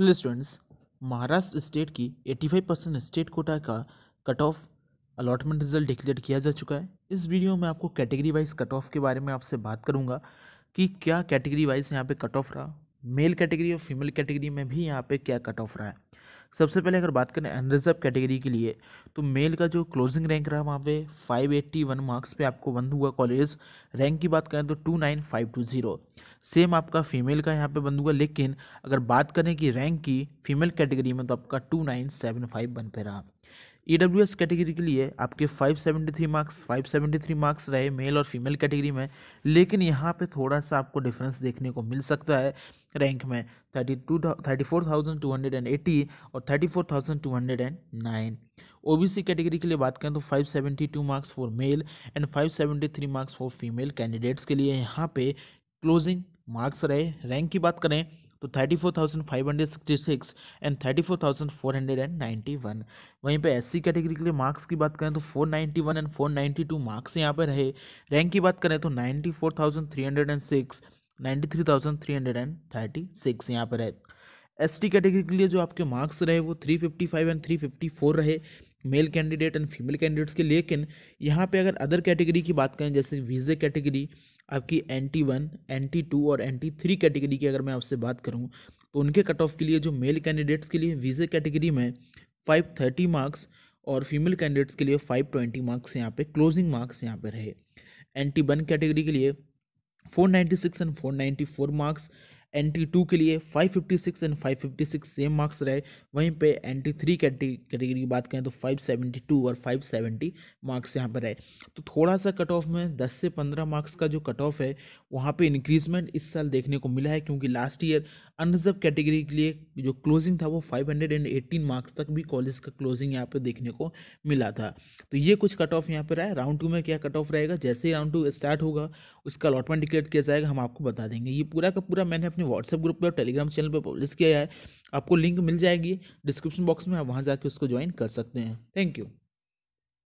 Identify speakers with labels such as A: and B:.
A: hello students Maharashtra state की 85 percent state quota का cut off allotment result declare किया जा चुका है इस वीडियो में आपको कैटेगरी वाइज कट ऑफ के बारे में आपसे बात करूंगा कि क्या कैटेगरी वाइज यहाँ पे कट ऑफ रहा मेल कैटेगरी और फीमेल कैटेगरी में भी यहाँ पे क्या कट ऑफ रहा है सबसे पहले अगर बात करें अनरिजर्व कैटेगरी के लिए तो मेल का जो क्लोजिंग रैंक रहा वहाँ पे 581 मार्क्स पे आपको बंद हुआ कॉलेज रैंक की बात करें तो 29520 सेम आपका फीमेल का यहाँ पे बंद हुआ लेकिन अगर बात करें कि रैंक की फीमेल कैटेगरी में तो आपका फाइव बन पे रहा ई डब्ल्यू एस कैटेगरी के लिए आपके 573 मार्क्स 573 मार्क्स रहे मेल और फीमेल कैटेगरी में लेकिन यहाँ पे थोड़ा सा आपको डिफरेंस देखने को मिल सकता है रैंक में thirty two thirty four thousand two hundred and eighty और thirty four thousand two hundred and nine O B C category के लिए बात करें तो five seventy two marks for male and five seventy three marks for female candidates के लिए यहाँ पे क्लोजिंग मार्क्स रहे रैंक की बात करें तो thirty four thousand five hundred sixty six and thirty four thousand four hundred and ninety one वहीं पर एस सी कैटेगरी के लिए मार्क्स की बात करें तो four ninety one and four ninety two marks यहाँ पर रहे रैंक की बात करें तो ninety four thousand three hundred and six ninety three thousand three hundred and thirty six यहाँ पर है एस टी कैटेगरी के लिए जो आपके मार्क्स रहे वो three fifty five and three fifty four रहे male candidate and female candidates के लेकिन यहाँ पे अगर अदर कैटेगरी की बात करें जैसे वीज़े कैटेगरी आपकी N T one N T two और एन टी थ्री कैटेगरी की अगर मैं आपसे बात करूँ तो उनके कट ऑफ के लिए जो मेल कैंडिडेट्स के लिए वीज़े कैटेगरी में फाइव थर्टी मार्क्स और फीमेल कैंडिडेट्स के लिए फाइव ट्वेंटी मार्क्स यहाँ पे क्लोजिंग मार्क्स यहाँ पे रहे एन टी वन कैटेगरी के लिए four ninety six and four ninety four marks N T two के लिए five fifty six and five fifty six same marks रहे वहीं पे एन टी थ्री कैटेगरी की बात करें तो फाइव सेवेंटी टू और फाइव सेवेंटी मार्क्स यहाँ पर रहे तो थोड़ा सा कट ऑफ में दस से पंद्रह मार्क्स का जो कट ऑफ है वहाँ पर इंक्रीजमेंट इस साल देखने को मिला है क्योंकि लास्ट ईयर अनरिजर्व कैटेगरी के लिए जो क्लोजिंग था वो five hundred and eighteen marks तक भी कॉलेज का क्लोजिंग यहाँ पर देखने को मिला था तो ये कुछ कट ऑफ यहाँ पर रहा है राउंड टू में क्या कट ऑफ रहेगा जैसे ही राउंड टू स्टार्ट होगा उसका अलॉटमेंट डिक्लेयर किया जाएगा हम आपको बता देंगे ये पूरा का पूरा मैंने अपने व्हाट्सएप ग्रुप पर और टेलीग्राम चैनल पर पब्लिश किया है आपको लिंक मिल जाएगी डिस्क्रिप्शन बॉक्स में आप वहाँ जाकर उसको ज्वाइन कर सकते हैं थैंक यू